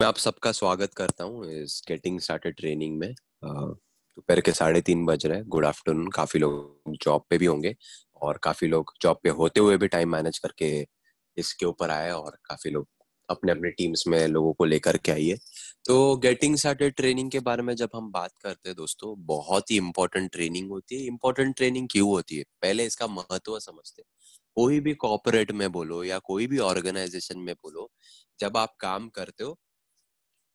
मैं आप सबका स्वागत करता हूँ इस गेटिंग स्टार्टेड ट्रेनिंग में दोपहर के साढ़े तीन बज रहे हैं गुड आफ्टरनून काफी लोग जॉब पे भी होंगे और काफी लोग जॉब पे होते हुए भी टाइम मैनेज करके इसके ऊपर आए और काफी लोग अपने अपने टीम्स में लोगों को लेकर के आइए तो गेटिंग स्टार्टेड ट्रेनिंग के बारे में जब हम बात करते हैं दोस्तों बहुत ही इम्पोर्टेंट ट्रेनिंग होती है इम्पोर्टेंट ट्रेनिंग क्यों होती है पहले इसका महत्व समझते कोई भी कॉपोरेट में बोलो या कोई भी ऑर्गेनाइजेशन में बोलो जब आप काम करते हो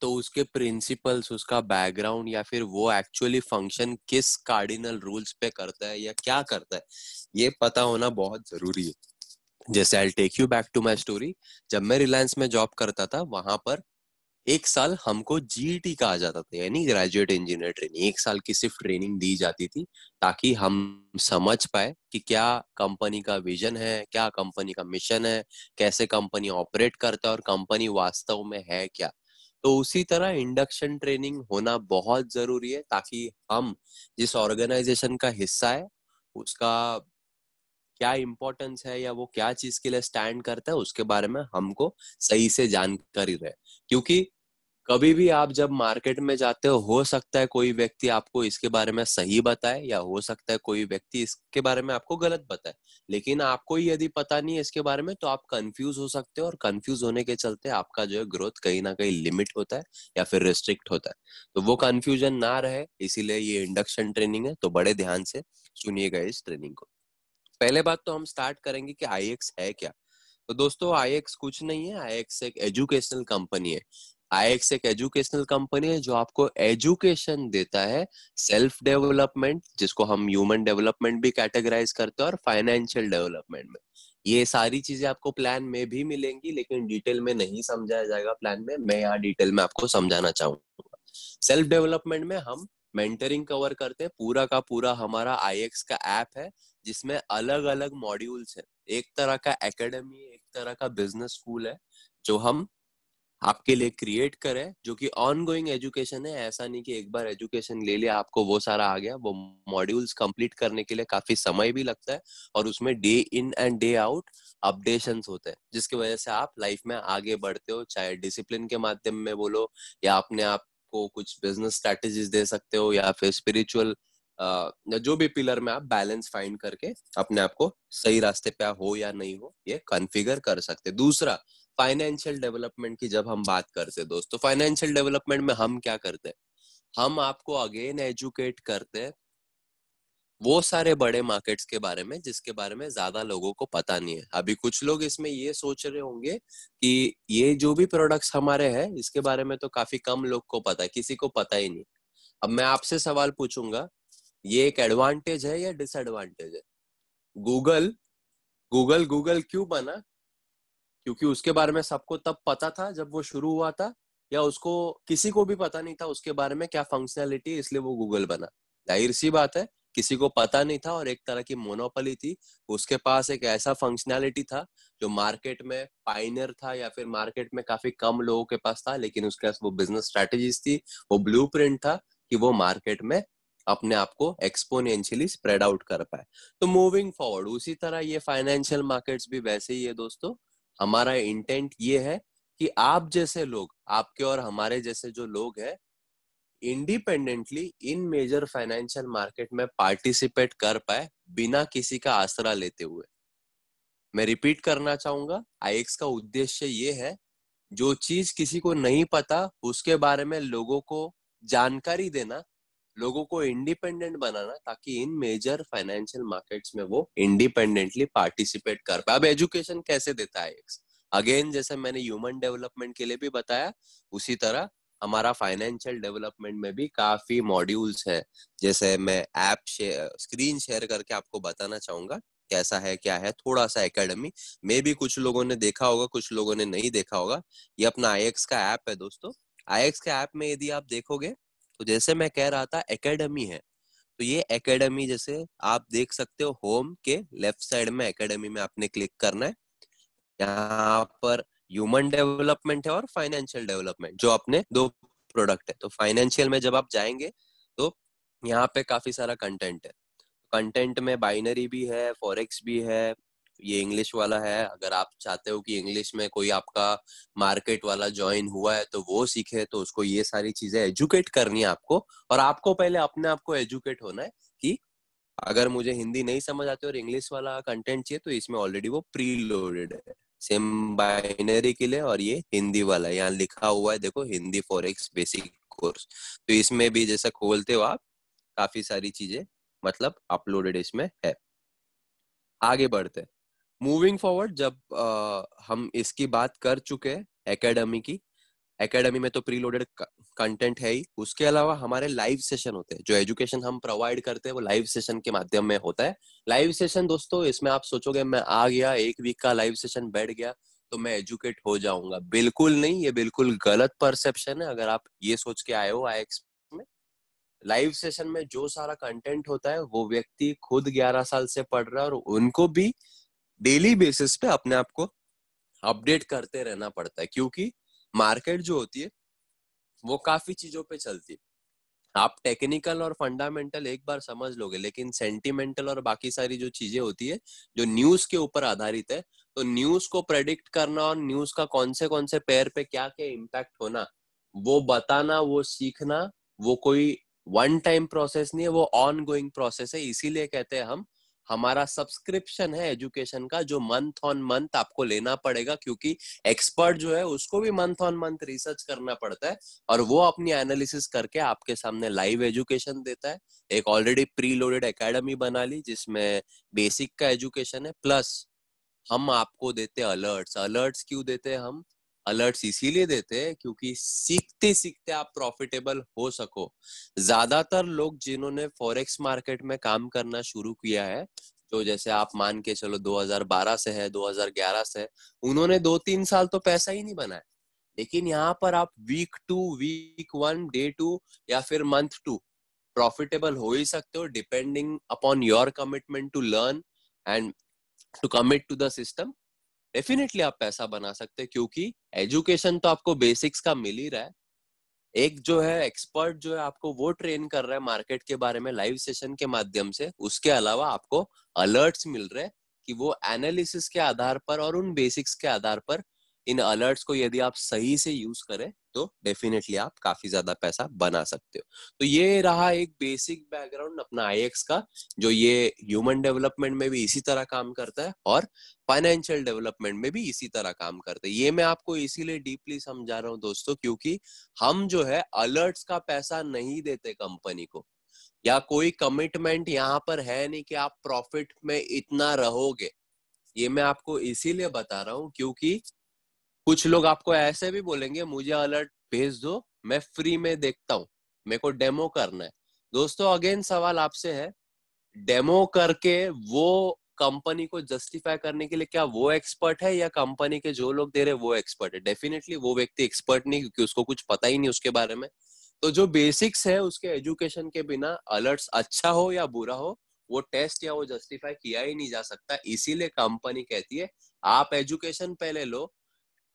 तो उसके प्रिंसिपल्स उसका बैकग्राउंड या फिर वो एक्चुअली फंक्शन किस कार्डिनल रूल्स पे करता है या क्या करता है ये पता होना बहुत जरूरी है जैसे I take you back to my story जब मैं रिलायंस में जॉब करता था वहां पर एक साल हमको जीईटी e कहा जाता था यानी ग्रेजुएट इंजीनियर ट्रेनिंग एक साल की सिर्फ ट्रेनिंग दी जाती थी ताकि हम समझ पाए कि क्या कंपनी का विजन है क्या कंपनी का मिशन है कैसे कंपनी ऑपरेट करता है और कंपनी वास्तव में है क्या तो उसी तरह इंडक्शन ट्रेनिंग होना बहुत जरूरी है ताकि हम जिस ऑर्गेनाइजेशन का हिस्सा है उसका क्या इम्पोर्टेंस है या वो क्या चीज के लिए स्टैंड करता है उसके बारे में हमको सही से जानकारी रहे क्योंकि कभी भी आप जब मार्केट में जाते हो हो सकता है कोई व्यक्ति आपको इसके बारे में सही बताए या हो सकता है कोई व्यक्ति इसके बारे में आपको गलत बताए लेकिन आपको यदि पता नहीं है इसके बारे में तो आप कंफ्यूज हो सकते हो और कंफ्यूज होने के चलते आपका जो है ग्रोथ कहीं ना कहीं लिमिट होता है या फिर रिस्ट्रिक्ट होता है तो वो कंफ्यूजन ना रहे इसीलिए ये इंडक्शन ट्रेनिंग है तो बड़े ध्यान से सुनिएगा इस ट्रेनिंग को पहले बात तो हम स्टार्ट करेंगे कि आई है क्या तो दोस्तों आई कुछ नहीं है आई एक एजुकेशनल कंपनी है आईएक्स एक एजुकेशनल कंपनी है जो आपको एजुकेशन देता है सेल्फ डेवलपमेंट जिसको हम ह्यूमन डेवलपमेंट भी कैटेगराइज करते हैं और फाइनेंशियल डेवलपमेंट में ये सारी चीजें आपको प्लान में भी मिलेंगी लेकिन डिटेल में नहीं समझाया जाएगा प्लान में मैं यहाँ डिटेल में आपको समझाना चाहूंगा सेल्फ डेवलपमेंट में हम मेंटरिंग कवर करते हैं पूरा का पूरा हमारा आई का ऐप है जिसमें अलग अलग मॉड्यूल्स है एक तरह का एकेडमी एक तरह का बिजनेस स्कूल है जो हम आपके लिए क्रिएट करे जो कि ऑन गोइंग एजुकेशन है ऐसा नहीं कि एक बार एजुकेशन ले लिया आपको वो सारा आ गया वो मॉड्यूल्स कंप्लीट करने के लिए काफी समय भी लगता है और उसमें day in and day out updation होते हैं जिसकी वजह से आप लाइफ में आगे बढ़ते हो चाहे डिसिप्लिन के माध्यम में बोलो या अपने आप को कुछ बिजनेस स्ट्रेटेजीज दे सकते हो या फिर स्पिरिचुअल जो भी पिलर में आप बैलेंस फाइंड करके अपने आप को सही रास्ते पे हो या नहीं हो ये कॉन्फिगर कर सकते दूसरा फाइनेंशियल डेवलपमेंट की जब हम बात करते हैं दोस्तों फाइनेंशियल डेवलपमेंट में हम क्या करते हैं हम आपको अगेन एजुकेट करते हैं वो सारे बड़े मार्केट्स के बारे में जिसके बारे में ज्यादा लोगों को पता नहीं है अभी कुछ लोग इसमें ये सोच रहे होंगे कि ये जो भी प्रोडक्ट्स हमारे हैं इसके बारे में तो काफी कम लोग को पता है किसी को पता ही नहीं अब मैं आपसे सवाल पूछूंगा ये एक एडवांटेज है या डिसएडवांटेज है गूगल गूगल गूगल क्यों बना क्योंकि उसके बारे में सबको तब पता था जब वो शुरू हुआ था या उसको किसी को भी पता नहीं था उसके बारे में क्या फंक्शनैलिटी इसलिए वो गूगल बना जाहिर सी बात है किसी को पता नहीं था और एक तरह की मोनोपली थी उसके पास एक ऐसा फंक्शनैलिटी था जो मार्केट में पाइनर था या फिर मार्केट में काफी कम लोगों के पास था लेकिन उसके पास वो बिजनेस स्ट्रेटेजी थी वो ब्लू था कि वो मार्केट में अपने आप को एक्सपोनेंशियली स्प्रेड आउट कर पाए तो मूविंग फॉरवर्ड उसी तरह ये फाइनेंशियल मार्केट्स भी वैसे ही है दोस्तों हमारा इंटेंट ये है कि आप जैसे लोग आपके और हमारे जैसे जो लोग हैं independently in major financial market में पार्टिसिपेट कर पाए बिना किसी का आसरा लेते हुए मैं रिपीट करना चाहूंगा आईएक्स का उद्देश्य ये है जो चीज किसी को नहीं पता उसके बारे में लोगों को जानकारी देना लोगों को इंडिपेंडेंट बनाना ताकि इन मेजर फाइनेंशियल मार्केट्स में वो इंडिपेंडेंटली पार्टिसिपेट कर पाए अब एजुकेशन कैसे देता है अगेन जैसे मैंने ह्यूमन डेवलपमेंट के लिए भी बताया उसी तरह हमारा फाइनेंशियल डेवलपमेंट में भी काफी मॉड्यूल्स है जैसे मैं ऐप शेयर स्क्रीन शेयर करके आपको बताना चाहूंगा कैसा है क्या है थोड़ा सा एकेडमी मे भी कुछ लोगों ने देखा होगा कुछ लोगों ने नहीं देखा होगा ये अपना आई का ऐप है दोस्तों आई का ऐप में यदि आप देखोगे तो जैसे मैं कह रहा था एकेडमी है तो ये एकेडमी जैसे आप देख सकते हो होम के लेफ्ट साइड में एकेडमी में आपने क्लिक करना है यहाँ पर ह्यूमन डेवलपमेंट है और फाइनेंशियल डेवलपमेंट जो अपने दो प्रोडक्ट है तो फाइनेंशियल में जब आप जाएंगे तो यहाँ पे काफी सारा कंटेंट है कंटेंट में बाइनरी भी है फॉरेक्स भी है ये इंग्लिश वाला है अगर आप चाहते हो कि इंग्लिश में कोई आपका मार्केट वाला ज्वाइन हुआ है तो वो सीखे तो उसको ये सारी चीजें एजुकेट करनी है आपको और आपको पहले अपने आप को एजुकेट होना है कि अगर मुझे हिंदी नहीं समझ आती और इंग्लिश वाला कंटेंट चाहिए तो इसमें ऑलरेडी वो प्री लोडेड है सेम बाइनरी के लिए और ये हिंदी वाला यहाँ लिखा हुआ है देखो Hindi for X basic course तो इसमें भी जैसा खोलते हो आप काफी सारी चीजें मतलब अपलोडेड इसमें है आगे बढ़ते मूविंग फॉरवर्ड जब uh, हम इसकी बात कर चुके हैं एकेडमी की एकेडमी में तो प्रीलोडेड कंटेंट है ही उसके अलावा हमारे लाइव सेशन होते हैं जो एजुकेशन हम प्रोवाइड करते हैं वो लाइव सेशन के माध्यम में होता है लाइव सेशन दोस्तों इसमें आप सोचोगे मैं आ गया एक वीक का लाइव सेशन बैठ गया तो मैं एजुकेट हो जाऊंगा बिल्कुल नहीं ये बिल्कुल गलत परसेप्शन है अगर आप ये सोच के आए हो आई में लाइव सेशन में जो सारा कंटेंट होता है वो व्यक्ति खुद ग्यारह साल से पढ़ रहा है और उनको भी डेली बेसिस पे अपने आप को अपडेट करते रहना पड़ता है क्योंकि मार्केट जो होती है वो काफी चीजों पे चलती है आप टेक्निकल और फंडामेंटल एक बार समझ लोगे लेकिन सेंटिमेंटल और बाकी सारी जो चीजें होती है जो न्यूज के ऊपर आधारित है तो न्यूज को प्रेडिक्ट करना और न्यूज का कौन से कौन से पैर पे क्या क्या इम्पैक्ट होना वो बताना वो सीखना वो कोई वन टाइम प्रोसेस नहीं है वो ऑन गोइंग प्रोसेस है इसीलिए कहते हैं हम हमारा सब्सक्रिप्शन है एजुकेशन का जो मंथ ऑन मंथ आपको लेना पड़ेगा क्योंकि एक्सपर्ट जो है उसको भी मंथ ऑन मंथ रिसर्च करना पड़ता है और वो अपनी एनालिसिस करके आपके सामने लाइव एजुकेशन देता है एक ऑलरेडी प्री लोडेड अकेडमी बना ली जिसमें बेसिक का एजुकेशन है प्लस हम आपको देते अलर्ट्स अलर्ट्स क्यों देते हैं हम अलर्ट इसीलिए देते हैं क्योंकि सीखते सीखते आप प्रॉफिटेबल हो सको ज्यादातर लोग जिन्होंने फॉरेक्स मार्केट में काम करना शुरू किया है तो जैसे आप मान के चलो 2012 से है 2011 से है, उन्होंने दो तीन साल तो पैसा ही नहीं बनाया लेकिन यहाँ पर आप week two week one day two या फिर मंथ टू प्रॉफिटेबल हो ही सकते हो depending upon your commitment to learn and to commit to the system definitely आप पैसा बना सकते हैं क्योंकि एजुकेशन तो आपको बेसिक्स का मिल ही रहा है एक जो है एक्सपर्ट जो है आपको वो ट्रेन कर रहा है मार्केट के बारे में लाइव सेशन के माध्यम से उसके अलावा आपको अलर्ट्स मिल रहे हैं कि वो एनालिसिस के आधार पर और उन बेसिक्स के आधार पर इन अलर्ट्स को यदि आप सही से यूज करें तो डेफिनेटली आप काफी ज्यादा पैसा बना सकते हो तो ये रहा एक बेसिक बैकग्राउंड अपना आई का जो ये ह्यूमन डेवलपमेंट में भी इसी तरह काम करता है और फाइनेंशियल डेवलपमेंट में भी इसी तरह काम करता है ये मैं आपको इसीलिए डीपली समझा रहा हूँ दोस्तों क्योंकि हम जो है अलर्ट्स का पैसा नहीं देते कंपनी को या कोई कमिटमेंट यहाँ पर है नहीं कि आप प्रॉफिट में इतना रहोगे ये मैं आपको इसीलिए बता रहा हूँ क्योंकि कुछ लोग आपको ऐसे भी बोलेंगे मुझे अलर्ट भेज दो मैं फ्री में देखता हूँ मेरे को डेमो करना है दोस्तों अगेन सवाल आपसे है डेमो करके वो कंपनी को जस्टिफाई करने के लिए क्या वो एक्सपर्ट है या कंपनी के जो लोग दे रहे वो एक्सपर्ट है डेफिनेटली वो व्यक्ति एक्सपर्ट नहीं क्योंकि उसको कुछ पता ही नहीं उसके बारे में तो जो बेसिक्स है उसके एजुकेशन के बिना अलर्ट्स अच्छा हो या बुरा हो वो टेस्ट या वो जस्टिफाई किया ही नहीं जा सकता इसीलिए कंपनी कहती है आप एजुकेशन पहले लो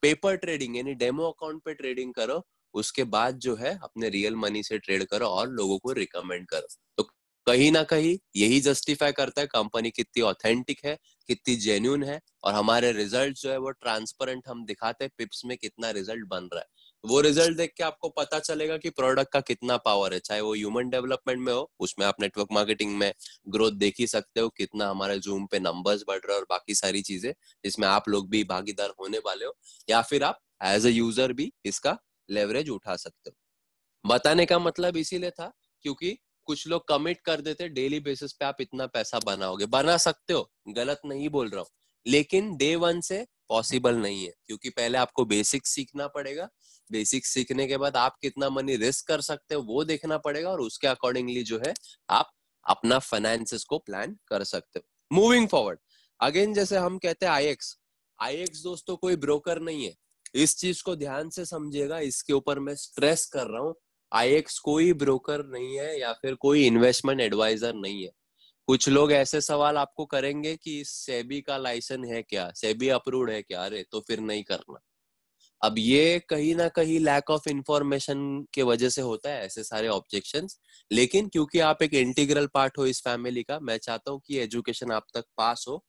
पेपर ट्रेडिंग यानी डेमो अकाउंट पे ट्रेडिंग करो उसके बाद जो है अपने रियल मनी से ट्रेड करो और लोगों को रिकमेंड करो तो कहीं ना कहीं यही जस्टिफाई करता है कंपनी कितनी ऑथेंटिक है कितनी जेन्यून है और हमारे रिजल्ट जो है वो ट्रांसपेरेंट हम दिखाते हैं पिप्स में कितना रिजल्ट बन रहा है वो रिजल्ट देख के आपको पता चलेगा कि प्रोडक्ट का कितना पावर है चाहे वो ह्यूमन डेवलपमेंट में हो उसमें आप नेटवर्क मार्केटिंग में ग्रोथ देख ही सकते हो कितना हमारे जूम पे नंबर्स बढ़ रहे और बाकी सारी चीजें जिसमें आप लोग भी भागीदार होने वाले हो या फिर आप एज अ यूजर भी इसका लेवरेज उठा सकते हो बताने का मतलब इसीलिए था क्योंकि कुछ लोग कमिट कर देते डेली बेसिस पे आप इतना पैसा बनाओगे बना सकते हो गलत नहीं बोल रहा हूँ लेकिन डे वन से पॉसिबल नहीं है क्योंकि पहले आपको बेसिक सीखना पड़ेगा बेसिक सीखने के बाद आप कितना मनी रिस्क कर सकते हो वो देखना पड़ेगा और उसके अकॉर्डिंगली जो है आप अपना फाइनेंस को प्लान कर सकते हो मूविंग फॉरवर्ड अगेन जैसे हम कहते हैं आईएक्स आईएक्स दोस्तों कोई ब्रोकर नहीं है इस चीज को ध्यान से समझिएगा इसके ऊपर मैं स्ट्रेस कर रहा हूँ आईएक्स कोई ब्रोकर नहीं है या फिर कोई इन्वेस्टमेंट एडवाइजर नहीं है कुछ लोग ऐसे सवाल आपको करेंगे कि सेबी का लाइसेंस है क्या सेबी अप्रूव्ड है क्या अरे तो फिर नहीं करना अब ये कहीं ना कहीं लैक ऑफ इंफॉर्मेशन के वजह से होता है ऐसे सारे ऑब्जेक्शन लेकिन क्योंकि आप एक इंटीग्रल पार्ट हो इस फैमिली का मैं चाहता हूँ कि एजुकेशन आप तक पास हो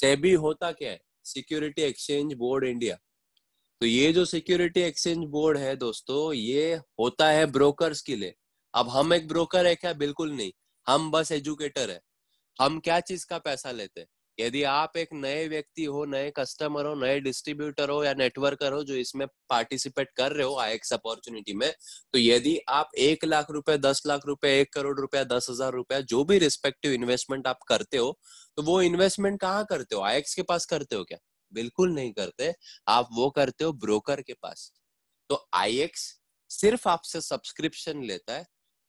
सेबी होता क्या है सिक्योरिटी एक्सचेंज बोर्ड इंडिया तो ये जो सिक्योरिटी एक्सचेंज बोर्ड है दोस्तों ये होता है ब्रोकर्स के लिए अब हम एक ब्रोकर है क्या बिल्कुल नहीं हम बस एजुकेटर है हम क्या चीज का पैसा लेते हैं यदि आप एक नए व्यक्ति हो नए कस्टमर हो नए डिस्ट्रीब्यूटर हो या नेटवर्कर हो जो इसमें पार्टिसिपेट कर रहे हो आईएक्स अपॉर्चुनिटी में तो यदि आप एक लाख रुपए दस लाख रुपए एक करोड़ रुपया दस हजार रुपया जो भी रिस्पेक्टिव इन्वेस्टमेंट आप करते हो तो वो इन्वेस्टमेंट कहाँ करते हो आईएक्स के पास करते हो क्या बिल्कुल नहीं करते आप वो करते हो ब्रोकर के पास तो आईएक्स सिर्फ आपसे सब्सक्रिप्शन लेता है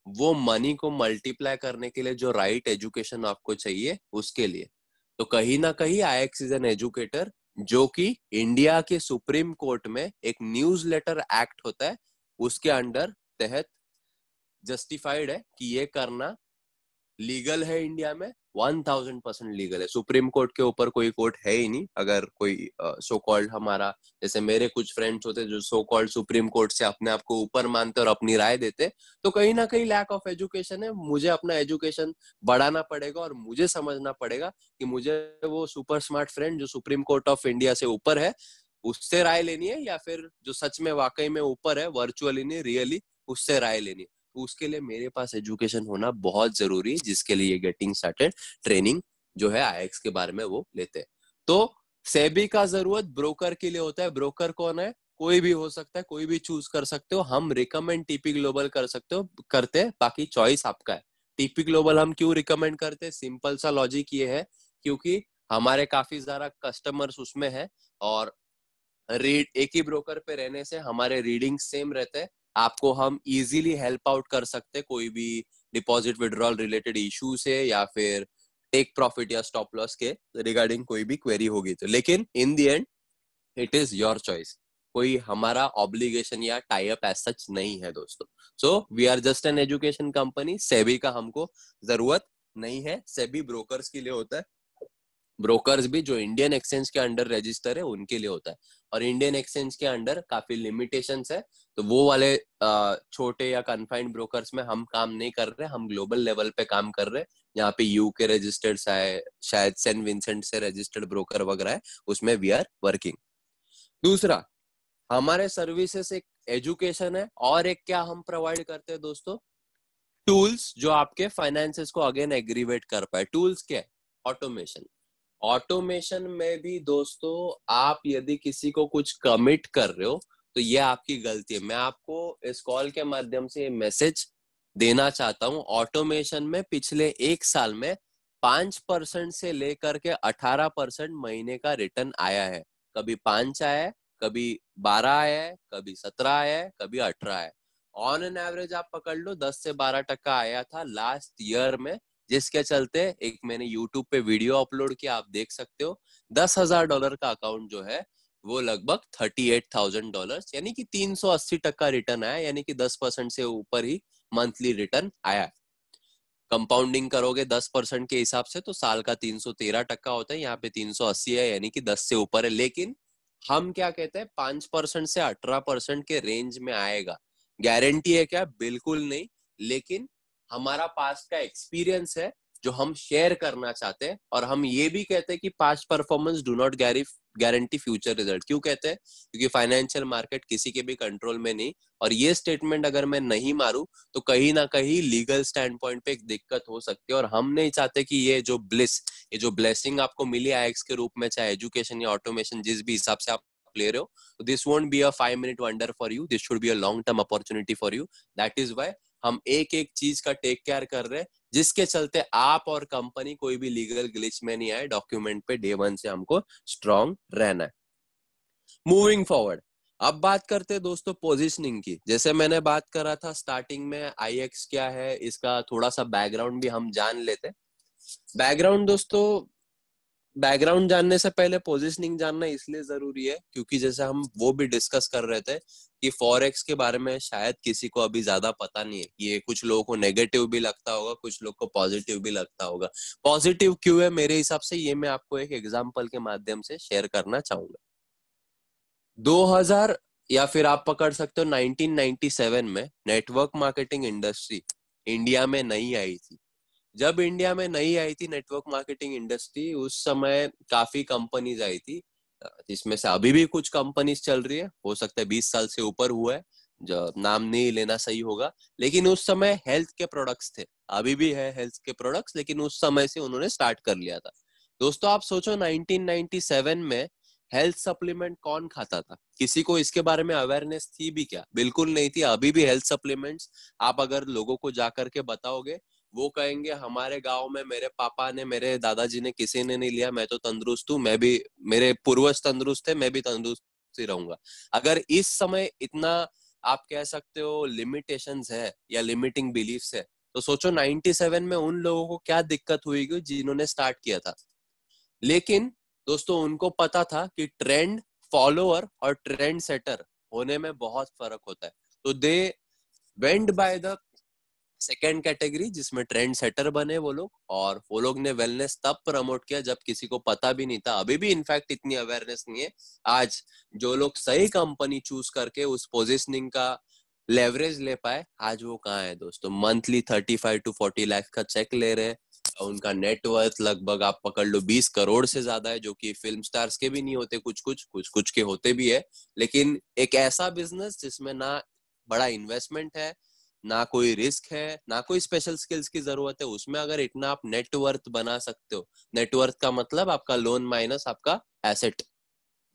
वो मनी को मल्टीप्लाई करने के लिए जो राइट right एजुकेशन आपको चाहिए उसके लिए तो कहीं ना कहीं I X is an educator जो कि इंडिया के सुप्रीम कोर्ट में एक न्यूज लेटर एक्ट होता है उसके अंडर तहत जस्टिफाइड है कि ये करना लीगल है इंडिया में वन थाउजेंड परसेंट लीगल है सुप्रीम कोर्ट के ऊपर कोई कोर्ट है ही नहीं अगर कोई सो uh, कॉल्ड so हमारा जैसे मेरे कुछ फ्रेंड्स होते जो सो कॉल्ड सुप्रीम कोर्ट से अपने आप को ऊपर मानते और अपनी राय देते तो कहीं ना कहीं लैक ऑफ एजुकेशन है मुझे अपना एजुकेशन बढ़ाना पड़ेगा और मुझे समझना पड़ेगा कि मुझे वो सुपर स्मार्ट फ्रेंड जो सुप्रीम कोर्ट ऑफ इंडिया से ऊपर है उससे राय लेनी है या फिर जो सच में वाकई में ऊपर है वर्चुअली नहीं रियली उससे राय लेनी है उसके लिए मेरे पास एजुकेशन होना बहुत जरूरी है जिसके लिए गेटिंग स्टार्टेड ट्रेनिंग जो है आई के बारे में वो लेते हैं तो सेबी का जरूरत ब्रोकर के लिए होता है ब्रोकर कौन है कोई भी हो सकता है कोई भी चूज कर सकते हो हम रिकमेंड टीपी ग्लोबल कर सकते हो करते हैं बाकी चॉइस आपका है टीपी ग्लोबल हम क्यों रिकमेंड करते हैं सिंपल सा लॉजिक ये है क्योंकि हमारे काफी सारा कस्टमर्स उसमें है और रीड एक ही ब्रोकर पे रहने से हमारे रीडिंग सेम रहते हैं आपको हम इजीली हेल्प आउट कर सकते कोई भी डिपॉजिट विड्रॉल रिलेटेड इशू से या फिर टेक प्रॉफिट या स्टॉप लॉस के रिगार्डिंग कोई भी क्वेरी होगी तो लेकिन in the end it is your choice कोई हमारा ऑब्लिगेशन या टाइप एस एज सच नहीं है दोस्तों so we are just an education company SEBI का हमको जरूरत नहीं है सेबी ब्रोकर्स के लिए होता है ब्रोकर्स भी जो इंडियन एक्सचेंज के अंडर रजिस्टर है उनके लिए होता है और इंडियन एक्सचेंज के अंडर काफी लिमिटेशन है तो वो वाले छोटे या कन्फाइंड ब्रोकर्स में हम काम नहीं कर रहे हम ग्लोबल लेवल पे काम कर रहे हैं यहाँ पे यू के रजिस्टर्ड है शायद सेंट विंसेंट से रजिस्टर्ड ब्रोकर वगैरह है उसमें वी आर वर्किंग दूसरा हमारे सर्विसेस एक एजुकेशन है और एक क्या हम प्रोवाइड करते हैं दोस्तों टूल्स जो आपके फाइनेंसेस को अगेन एग्रीवेट कर पाए टूल्स क्या है ऑटोमेशन ऑटोमेशन में भी दोस्तों आप यदि किसी को कुछ कमिट कर रहे हो तो ये आपकी गलती है मैं आपको इस कॉल के माध्यम से मैसेज देना चाहता हूँ ऑटोमेशन में पिछले एक साल में पांच परसेंट से लेकर के अठारह परसेंट महीने का रिटर्न आया है कभी पांच आया है कभी बारह आया है कभी सत्रह आया है कभी अठारह है ऑन एन एवरेज आप पकड़ लो दस से बारह टक्का आया था लास्ट ईयर में जिसके चलते एक मैंने यूट्यूब पे वीडियो अपलोड किया आप देख सकते हो दस हजार डॉलर का अकाउंट जो है वो लगभग थर्टी एट थाउजेंड डॉलर यानी कि तीन सौ अस्सी टक्का रिटर्न आया यानी कि दस परसेंट से ऊपर ही मंथली रिटर्न आया कंपाउंडिंग करोगे दस परसेंट के हिसाब से तो साल का तीन सौ तेरह टक्का होता है यहाँ पे तीन सौ अस्सी है यानी कि दस से ऊपर है लेकिन हम क्या कहते हैं पांच परसेंट से अठारह परसेंट के रेंज में आएगा गारंटी है क्या बिल्कुल नहीं लेकिन हमारा पास्ट का एक्सपीरियंस है जो हम शेयर करना चाहते हैं और हम ये भी कहते हैं कि past performance do not guarantee future result क्यों कहते हैं क्योंकि फाइनेंशियल मार्केट किसी के भी कंट्रोल में नहीं और ये स्टेटमेंट अगर मैं नहीं मारू तो कहीं ना कहीं लीगल स्टैंड पॉइंट पे एक दिक्कत हो सकती है और हम नहीं चाहते कि ये जो ब्लिस ये जो ब्लेसिंग आपको मिली आएक्स के रूप में चाहे एजुकेशन या ऑटोमेशन जिस भी हिसाब से आप ले रहे हो this won't be a five minute wonder for you this should be a long term opportunity for you that is why हम एक एक चीज का टेक केयर कर रहे हैं जिसके चलते आप और कंपनी कोई भी लीगल ग्लिच में नहीं आए डॉक्यूमेंट पे डे वन से हमको स्ट्रांग रहना है मूविंग फॉरवर्ड अब बात करते हैं दोस्तों पोजिशनिंग की जैसे मैंने बात करा था स्टार्टिंग में आई क्या है इसका थोड़ा सा बैकग्राउंड भी हम जान लेते बैकग्राउंड दोस्तों बैकग्राउंड जानने से पहले पोजिशनिंग जानना इसलिए जरूरी है क्योंकि जैसे हम वो भी डिस्कस कर रहे थे कि फॉरेक्स के बारे में शायद किसी को अभी ज्यादा पता नहीं है ये कुछ लोगों को नेगेटिव भी लगता होगा कुछ लोग को पॉजिटिव भी लगता होगा पॉजिटिव क्यों है मेरे हिसाब से ये मैं आपको एक एग्जाम्पल के माध्यम से शेयर करना चाहूंगा 2000 या फिर आप पकड़ सकते हो 1997 में नेटवर्क मार्केटिंग इंडस्ट्री इंडिया में नहीं आई थी जब इंडिया में नई आई थी नेटवर्क मार्केटिंग इंडस्ट्री उस समय काफी कंपनीज आई थी जिसमें से अभी भी कुछ कंपनीज चल रही है हो सकता है बीस साल से ऊपर हुआ है जो नाम नहीं लेना सही होगा लेकिन उस समय हेल्थ के प्रोडक्ट्स थे अभी भी है हेल्थ के प्रोडक्ट्स लेकिन उस समय से उन्होंने स्टार्ट कर लिया था दोस्तों आप सोचो 1997 में हेल्थ सप्लीमेंट कौन खाता था किसी को इसके बारे में अवेयरनेस थी भी क्या बिल्कुल नहीं थी अभी भी हेल्थ सप्लीमेंट्स आप अगर लोगों को जाकर के बताओगे वो कहेंगे हमारे गांव में मेरे पापा ने मेरे दादाजी ने किसी ने नहीं लिया मैं तो तंदुरुस्त हूँ मैं भी मेरे पूर्वज तंदुरुस्त थे मैं भी तंदुरुस्त ही रहूंगा अगर इस समय इतना आप कह सकते हो लिमिटेशन है या लिमिटिंग बिलीफ है तो सोचो 97 में उन लोगों को क्या दिक्कत हुई जिन्होंने स्टार्ट किया था लेकिन दोस्तों उनको पता था कि ट्रेंड फॉलोअर और ट्रेंड सेटर होने में बहुत फर्क होता है तो they went by the second category जिसमें ट्रेंड सेटर बने वो लोग और वो लोग ने वेलनेस तब प्रमोट किया जब किसी को पता भी नहीं था अभी भी इनफैक्ट इतनी अवेयरनेस नहीं है आज जो लोग सही कंपनी चूज करके उस पोजिशनिंग का लेवरेज ले पाए आज वो कहाँ है दोस्तों monthly thirty five to forty lakhs का चेक ले रहे हैं उनका नेटवर्थ लगभग आप पकड़ लो बीस करोड़ से ज्यादा है जो कि फिल्म स्टार्स के भी नहीं होते कुछ कुछ कुछ कुछ के होते भी है लेकिन एक ऐसा बिजनेस जिसमें ना बड़ा इन्वेस्टमेंट है ना कोई रिस्क है ना कोई स्पेशल स्किल्स की जरूरत है उसमें अगर इतना आप नेटवर्थ बना सकते हो नेटवर्थ का मतलब आपका लोन माइनस आपका एसेट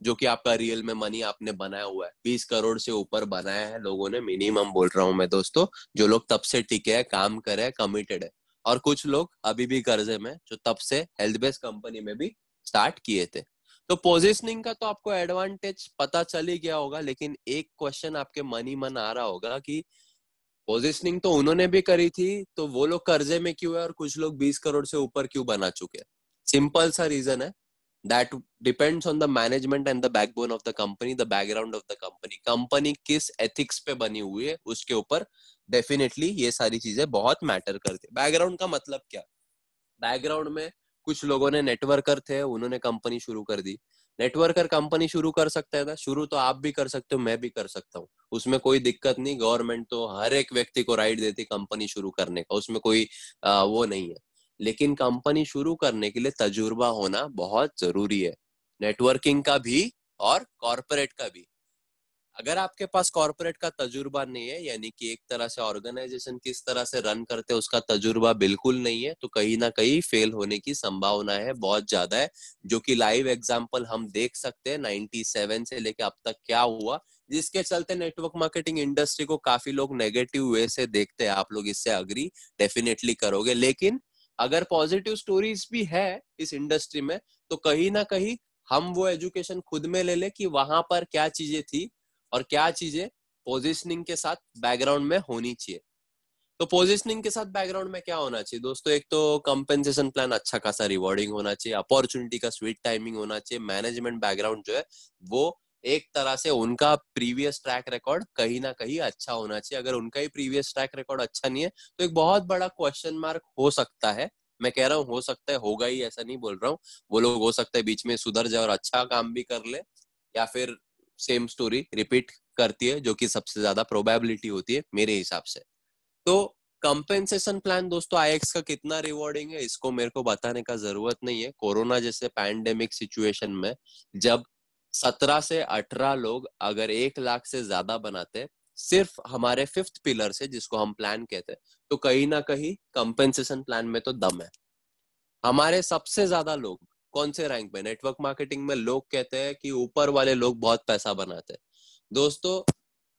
जो कि आपका रियल में मनी आपने बनाया हुआ है बीस करोड़ से ऊपर बनाया है लोगों ने मिनिमम बोल रहा हूँ मैं दोस्तों जो लोग तब से टिके है काम करे कमिटेड है और कुछ लोग अभी भी कर्जे में जो तब से हेल्थ बेस्ड कंपनी में भी स्टार्ट किए थे तो पोजिशनिंग का तो आपको एडवांटेज पता चल ही गया होगा लेकिन एक क्वेश्चन आपके मनी मन आ रहा होगा कि पोजिशनिंग तो उन्होंने भी करी थी तो वो लोग कर्जे में क्यों है और कुछ लोग बीस करोड़ से ऊपर क्यों बना चुके हैं सिंपल सा रीजन है that depends on the management and the backbone of the company the background of the company company किस एथिक्स पे बनी हुई है उसके ऊपर डेफिनेटली ये सारी चीजें बहुत मैटर करती है बैकग्राउंड का मतलब क्या बैकग्राउंड में कुछ लोगों ने नेटवर्कर थे उन्होंने कंपनी शुरू कर दी नेटवर्कर कंपनी शुरू कर सकता है शुरू तो आप भी कर सकते हो मैं भी कर सकता हूँ उसमें कोई दिक्कत नहीं गवर्नमेंट तो हर एक व्यक्ति को राइट देती कंपनी शुरू करने का उसमें कोई आ, वो नहीं है लेकिन कंपनी शुरू करने के लिए तजुर्बा होना बहुत जरूरी है नेटवर्किंग का भी और कॉरपोरेट का भी अगर आपके पास कॉरपोरेट का तजुर्बा नहीं है यानी कि एक तरह से ऑर्गेनाइजेशन किस तरह से रन करते हैं उसका तजुर्बा बिल्कुल नहीं है तो कहीं ना कहीं फेल होने की संभावना है बहुत ज्यादा है जो कि लाइव एग्जांपल हम देख सकते हैं सेवन से लेके अब तक क्या हुआ जिसके चलते नेटवर्क मार्केटिंग इंडस्ट्री को काफी लोग नेगेटिव वे से देखते हैं आप लोग इससे अग्री डेफिनेटली करोगे लेकिन अगर पॉजिटिव स्टोरीज भी है इस इंडस्ट्री में तो कहीं ना कहीं हम वो एजुकेशन खुद में ले ले कि वहां पर क्या चीजें थी और क्या चीजें पोजिशनिंग के साथ बैकग्राउंड में होनी चाहिए तो पोजिशनिंग के साथ बैकग्राउंड में क्या होना चाहिए दोस्तों एक तो कंपेंसेशन प्लान अच्छा खासा रिवॉर्डिंग होना चाहिए अपॉर्चुनिटी का स्वीट टाइमिंग होना चाहिए मैनेजमेंट बैकग्राउंड जो है वो एक तरह से उनका प्रीवियस ट्रैक रिकॉर्ड कहीं ना कहीं अच्छा होना चाहिए अगर उनका ही प्रीवियस ट्रैक रिकॉर्ड अच्छा नहीं है तो एक बहुत बड़ा क्वेश्चन मार्क हो सकता है मैं कह रहा हूँ हो सकता है होगा ही ऐसा नहीं बोल रहा हूँ वो लोग हो सकता है बीच में सुधर जाए और अच्छा काम भी कर ले या फिर सेम स्टोरी रिपीट करती है जो कि सबसे ज्यादा प्रोबेबिलिटी होती है मेरे हिसाब से तो कंपेंसेशन प्लान दोस्तों आई का कितना रिवॉर्डिंग है इसको मेरे को बताने का जरूरत नहीं है कोरोना जैसे पैंडेमिक सिचुएशन में जब सत्रह से अठारह लोग अगर एक लाख से ज्यादा बनाते सिर्फ हमारे फिफ्थ पिलर से जिसको हम प्लान कहते हैं तो कहीं ना कहीं कंपेंसेशन प्लान में तो दम है हमारे सबसे ज्यादा लोग कौन से रैंक में नेटवर्क मार्केटिंग में लोग कहते हैं कि ऊपर वाले लोग बहुत पैसा बनाते हैं दोस्तों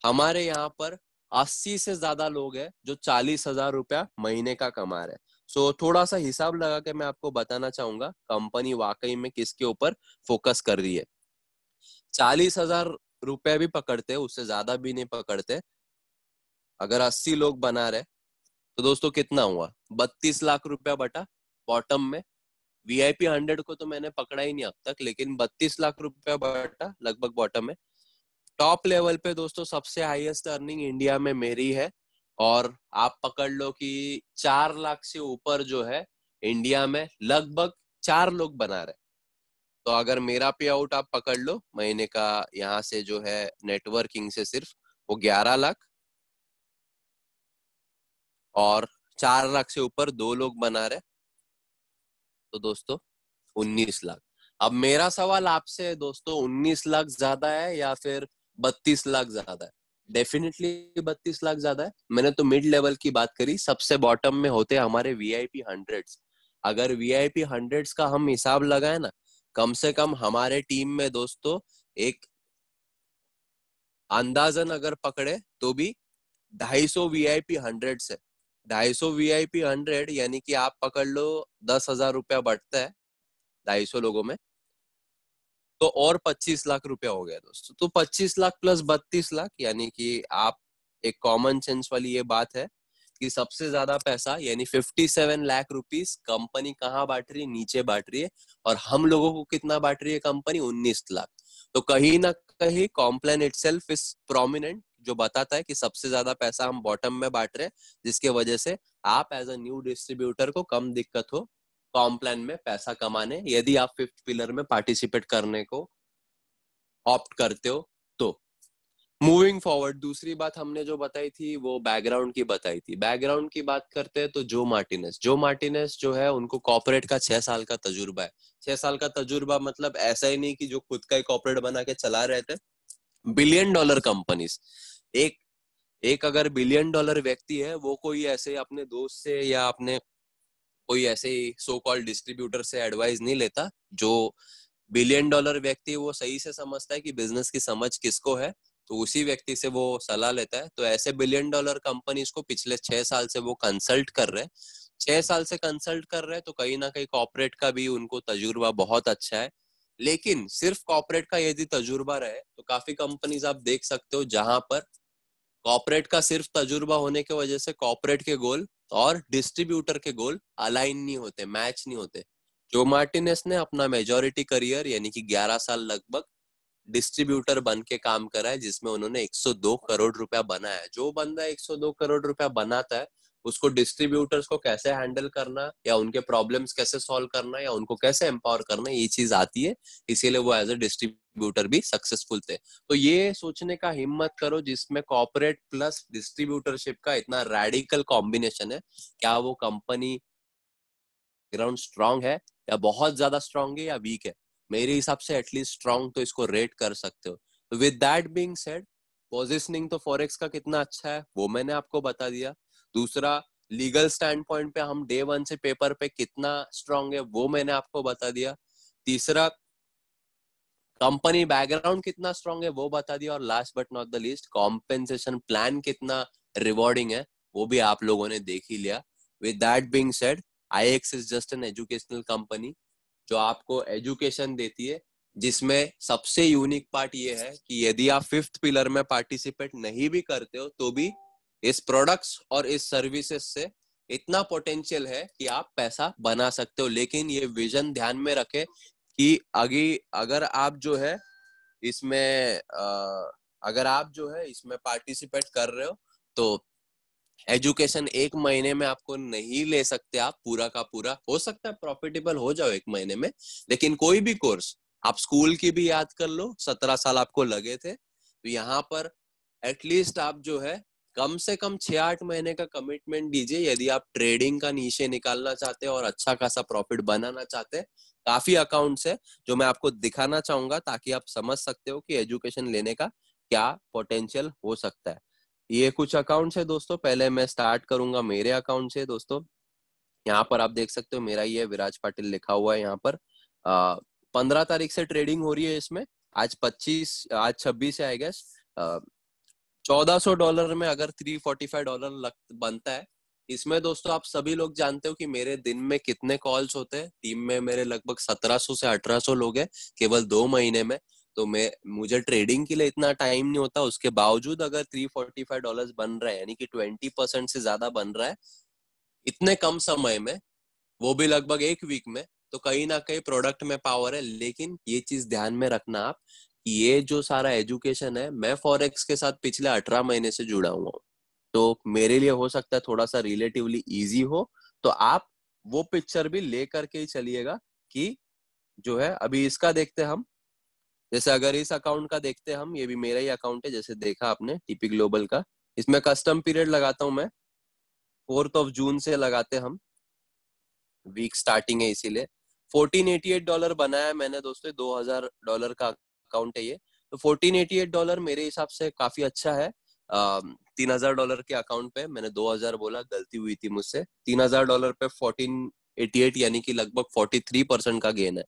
हमारे यहाँ पर अस्सी से ज्यादा लोग हैं जो चालीस हजार रुपया महीने का कमा रहे हैं सो so, थोड़ा सा हिसाब लगा के मैं आपको बताना चाहूंगा कंपनी वाकई में किसके ऊपर फोकस कर रही है चालीस हजार रुपया भी पकड़ते उससे ज्यादा भी नहीं पकड़ते अगर अस्सी लोग बना रहे तो दोस्तों कितना हुआ बत्तीस लाख रुपया बटा बॉटम में वीआईपी हंड्रेड को तो मैंने पकड़ा ही नहीं अब तक लेकिन बत्तीस लाख रुपया बटा लगभग बॉटम है टॉप लेवल पे दोस्तों सबसे हाईएस्ट अर्निंग इंडिया में मेरी है और आप पकड़ लो कि चार लाख से ऊपर जो है इंडिया में लगभग चार लोग बना रहे तो अगर मेरा पे आउट आप पकड़ लो महीने का यहाँ से जो है नेटवर्किंग से सिर्फ वो ग्यारह लाख और चार लाख से ऊपर दो लोग बना रहे तो दोस्तों उन्नीस लाख अब मेरा सवाल आपसे है दोस्तों उन्नीस लाख ज्यादा है या फिर बत्तीस लाख ज्यादा है डेफिनेटली बत्तीस लाख ज्यादा है मैंने तो मिड लेवल की बात करी सबसे बॉटम में होते हमारे वी आई पी हंड्रेड अगर वी आई पी हंड्रेड का हम हिसाब लगाए ना कम से कम हमारे टीम में दोस्तों एक अंदाजन अगर पकड़े तो भी ढाई सौ वी आई पी हंड्रेड है ढाई सौ वी आई पी हंड्रेड यानी कि आप पकड़ लो दस हजार रुपया बढ़ता है ढाई सौ लोगों में तो और पच्चीस लाख रुपया हो गया दोस्तों तो पच्चीस लाख प्लस बत्तीस लाख यानी कि आप एक कॉमन सेंस वाली ये बात है कि सबसे ज्यादा पैसा यानी fifty seven lakh rupees company कहाँ बांट रही है नीचे बांट रही है और हम लोगों को कितना बांट रही है कंपनी उन्नीस लाख तो कहीं ना कहीं company itself is prominent जो बताता है कि सबसे ज्यादा पैसा हम बॉटम में बांट रहे हैं जिसके वजह से आप एज अ न्यू डिस्ट्रीब्यूटर को कम दिक्कत हो कॉम प्लान में पैसा कमाने यदि आप फिफ्थ पिलर में पार्टिसिपेट करने को ऑप्ट करते हो तो मूविंग फॉरवर्ड दूसरी बात हमने जो बताई थी वो बैकग्राउंड की बताई थी बैकग्राउंड की बात करते हैं तो जो मार्टिनेस जो मार्टिनेस जो है उनको कॉपरेट का छह साल का तजुर्बा है छह साल का तजुर्बा मतलब ऐसा ही नहीं कि जो खुद का ही कॉपरेट बना के चला रहे थे बिलियन डॉलर कंपनीज एक एक अगर बिलियन डॉलर व्यक्ति है वो कोई ऐसे अपने दोस्त से या अपने कोई ऐसे ही सो कॉल्ड डिस्ट्रीब्यूटर से एडवाइस नहीं लेता जो बिलियन डॉलर व्यक्ति वो सही से समझता है कि बिजनेस की समझ किसको है तो उसी व्यक्ति से वो सलाह लेता है तो ऐसे बिलियन डॉलर कंपनीज को पिछले छह साल से वो कंसल्ट कर रहे हैं छह साल से कंसल्ट कर रहे हैं तो कहीं ना कहीं कॉपरेट का भी उनको तजुर्बा बहुत अच्छा है लेकिन सिर्फ कॉपरेट का यदि तजुर्बा रहे तो काफी कंपनीज आप देख सकते हो जहां पर कॉपरेट का सिर्फ तजुर्बा होने की वजह से कॉपरेट के गोल और डिस्ट्रीब्यूटर के गोल अलाइन नहीं होते मैच नहीं होते जो मार्टिनेस ने अपना मेजोरिटी करियर यानी कि 11 साल लगभग डिस्ट्रीब्यूटर बन के काम करा है जिसमें उन्होंने 102 करोड़ रुपया बनाया है जो बंदा 102 करोड़ रुपया बनाता है उसको डिस्ट्रीब्यूटर्स को कैसे हैंडल करना या उनके प्रॉब्लम्स कैसे सॉल्व करना या उनको कैसे एम्पावर करना ये चीज आती है इसीलिए वो एज अ डिस्ट्रीब्यूटर डिस्ट्रीब्यूटर भी सक्सेसफुल थे तो ये सोचने का हिम्मत करो जिसमें कॉपोरेट प्लस डिस्ट्रीब्यूटरशिप का इतना रेडिकल कॉम्बिनेशन है क्या वो कंपनी ग्राउंड स्ट्रांग है या बहुत ज्यादा स्ट्रांग है या वीक है मेरे हिसाब से एटलीस्ट स्ट्रांग तो इसको रेट कर सकते हो तो with that being said positioning तो फॉरेक्स का कितना अच्छा है वो मैंने आपको बता दिया दूसरा लीगल स्टैंड पॉइंट पे हम डे वन से पेपर पे कितना स्ट्रांग है वो मैंने आपको बता दिया तीसरा कंपनी बैकग्राउंड कितना स्ट्रांग है वो बता दिया और last but not the least compensation plan कितना रिवॉर्डिंग है वो भी आप लोगों ने देख ही लिया with that being said I X is just an educational company जो आपको एजुकेशन देती है जिसमें सबसे यूनिक पार्ट ये है कि यदि आप फिफ्थ पिलर में पार्टिसिपेट नहीं भी करते हो तो भी इस प्रोडक्ट्स और इस सर्विसेज से इतना पोटेंशियल है कि आप पैसा बना सकते हो लेकिन ये विजन ध्यान में रखे कि आगे अगर आप जो है इसमें अगर आप जो है इसमें पार्टिसिपेट कर रहे हो तो एजुकेशन एक महीने में आपको नहीं ले सकते आप पूरा का पूरा हो सकता है प्रॉफिटेबल हो जाओ एक महीने में लेकिन कोई भी कोर्स आप स्कूल की भी याद कर लो सत्रह साल आपको लगे थे तो यहाँ पर एटलीस्ट आप जो है कम से कम छह आठ महीने का कमिटमेंट दीजिए यदि आप ट्रेडिंग का नीचे निकालना चाहते हैं और अच्छा खासा प्रॉफिट बनाना चाहते हैं काफी अकाउंट्स है जो मैं आपको दिखाना चाहूंगा ताकि आप समझ सकते हो कि एजुकेशन लेने का क्या पोटेंशियल हो सकता है ये कुछ अकाउंट्स है दोस्तों पहले मैं स्टार्ट करूंगा मेरे अकाउंट से दोस्तों यहाँ पर आप देख सकते हो मेरा ये विराज पाटिल लिखा हुआ है यहाँ पर पंद्रह तारीख से ट्रेडिंग हो रही है इसमें आज पच्चीस आज छब्बीस है आई गेस चौदह सौ डॉलर में अगर थ्री फोर्टी फाइव डॉलर लग, बनता है इसमें दोस्तों आप सभी लोग जानते हो कि मेरे दिन में कितने कॉल्स होते हैं टीम में मेरे लगभग सत्रह सौ से अठारह सौ लोग हैं केवल दो महीने में तो मैं मुझे ट्रेडिंग के लिए इतना टाइम नहीं होता उसके बावजूद अगर थ्री फोर्टी फाइव डॉलर बन रहा है यानी कि ट्वेंटी परसेंट से ज्यादा बन रहा है इतने कम समय में वो भी लगभग एक वीक में तो कहीं ना कहीं प्रोडक्ट में पावर है लेकिन ये चीज ध्यान में रखना आप ये जो सारा एजुकेशन है मैं फॉरेक्स के साथ पिछले अठारह महीने से जुड़ा हुआ तो मेरे लिए हो सकता है थोड़ा सा रिलेटिवली इजी हो तो आप वो पिक्चर भी ले करके ही चलिएगा कि जो है अभी इसका देखते हम जैसे अगर इस अकाउंट का देखते हम ये भी मेरा ही अकाउंट है जैसे देखा आपने टीपी ग्लोबल का इसमें कस्टम पीरियड लगाता हूं मैं फोर्थ ऑफ जून से लगाते हम वीक स्टार्टिंग है इसीलिए 1488 डॉलर बनाया मैंने दोस्तों 2000 डॉलर का अकाउंट है ये तो फोर्टीन एटी एट डॉलर मेरे हिसाब से काफी अच्छा है तीन हजार डॉलर के अकाउंट पे मैंने दो हजार बोला गलती हुई थी मुझसे तीन हजार डॉलर पे फोर्टीन एटी एट यानी कि लगभग फोर्टी थ्री परसेंट का गेन है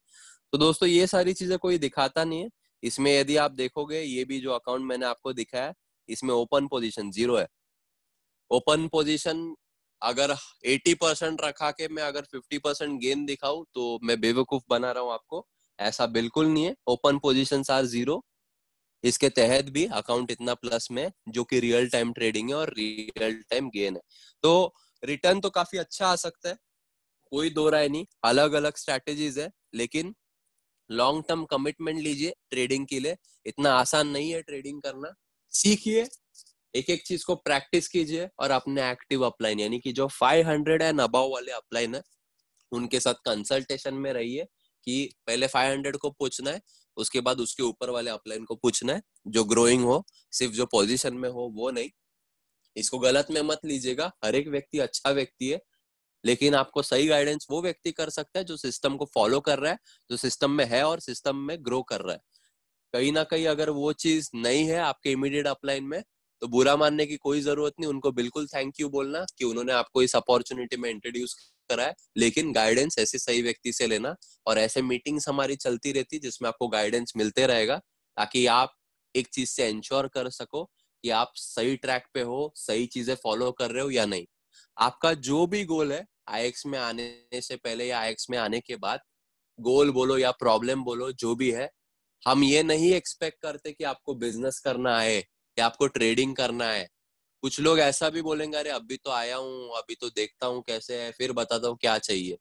तो दोस्तों ये सारी चीजें कोई दिखाता नहीं है इसमें यदि आप देखोगे ये भी जो अकाउंट मैंने आपको दिखाया इसमें ओपन पोजिशन जीरो है ओपन पोजिशन अगर 80 परसेंट रखा के मैं अगर 50 परसेंट गेन दिखाऊं तो मैं बेवकूफ बना रहा हूं आपको ऐसा बिल्कुल नहीं है ओपन पोजिशन आर जीरो इसके तहत भी अकाउंट इतना प्लस में जो कि रियल टाइम ट्रेडिंग है और रियल टाइम गेन है तो रिटर्न तो काफी अच्छा आ सकता है कोई दो राय नहीं अलग अलग स्ट्रेटेजीज है लेकिन लॉन्ग टर्म कमिटमेंट लीजिए ट्रेडिंग के लिए इतना आसान नहीं है ट्रेडिंग करना सीखिए एक एक चीज को प्रैक्टिस कीजिए और अपने एक्टिव अपलाइन यानी कि जो 500 एंड अबाव वाले अपलाइन है उनके साथ कंसल्टेशन में रहिए कि पहले 500 को पूछना है उसके बाद उसके ऊपर वाले अपलाइन को पूछना है जो ग्रोइंग हो सिर्फ जो पोजिशन में हो वो नहीं इसको गलत में मत लीजिएगा हर एक व्यक्ति अच्छा व्यक्ति है लेकिन आपको सही गाइडेंस वो व्यक्ति कर सकता है जो सिस्टम को फॉलो कर रहा है जो सिस्टम में है और सिस्टम में ग्रो कर रहा है कहीं ना कहीं अगर वो चीज नहीं है आपके इमीडिएट अपलाइन में तो बुरा मानने की कोई जरूरत नहीं उनको बिल्कुल थैंक यू बोलना कि उन्होंने आपको इस अपॉर्चुनिटी में इंट्रोड्यूस करा है लेकिन गाइडेंस ऐसे सही व्यक्ति से लेना और ऐसे मीटिंग्स हमारी चलती रहती जिसमें आपको गाइडेंस मिलते रहेगा ताकि आप एक चीज से इंश्योर कर सको कि आप सही ट्रैक पे हो सही चीजें फॉलो कर रहे हो या नहीं आपका जो भी गोल है आई में आने से पहले या आई में आने के बाद गोल बोलो या प्रॉब्लम बोलो जो भी है हम ये नहीं एक्सपेक्ट करते कि आपको बिजनेस करना है या आपको ट्रेडिंग करना है कुछ लोग ऐसा भी बोलेंगे अरे अभी तो आया हूँ अभी तो देखता हूँ कैसे है फिर बताता हूँ क्या चाहिए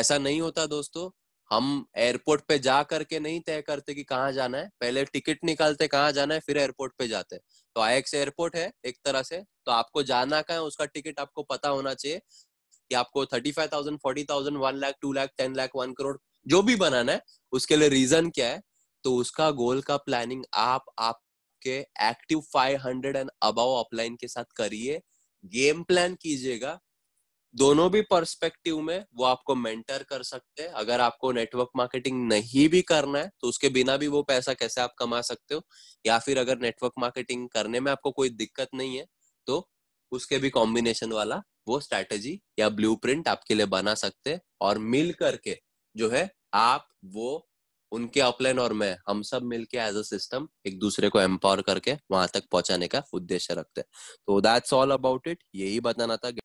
ऐसा नहीं होता दोस्तों हम एयरपोर्ट पे जा करके नहीं तय करते कि कहाँ जाना है पहले टिकट निकालते कहाँ जाना है फिर एयरपोर्ट पे जाते हैं तो आईएक्स एयरपोर्ट है एक तरह से तो आपको जाना का है उसका टिकट आपको पता होना चाहिए कि आपको thirty five thousand forty thousand one lakh two lakh ten lakh one crore जो भी बनाना है उसके लिए रीजन क्या है तो उसका गोल का प्लानिंग आप आप करके एक्टिव 500 एंड अबाव ऑफलाइन के साथ करिए गेम प्लान कीजिएगा दोनों भी पर्सपेक्टिव में वो आपको मेंटर कर सकते हैं अगर आपको नेटवर्क मार्केटिंग नहीं भी करना है तो उसके बिना भी वो पैसा कैसे आप कमा सकते हो या फिर अगर नेटवर्क मार्केटिंग करने में आपको कोई दिक्कत नहीं है तो उसके भी कॉम्बिनेशन वाला वो स्ट्रेटेजी या ब्लूप्रिंट आपके लिए बना सकते हैं और मिल करके जो है आप वो उनके अपलाइन और मैं हम सब मिलके एज अ सिस्टम एक दूसरे को एम्पावर करके वहां तक पहुंचाने का उद्देश्य रखते हैं तो दैट्स ऑल अबाउट इट यही बताना था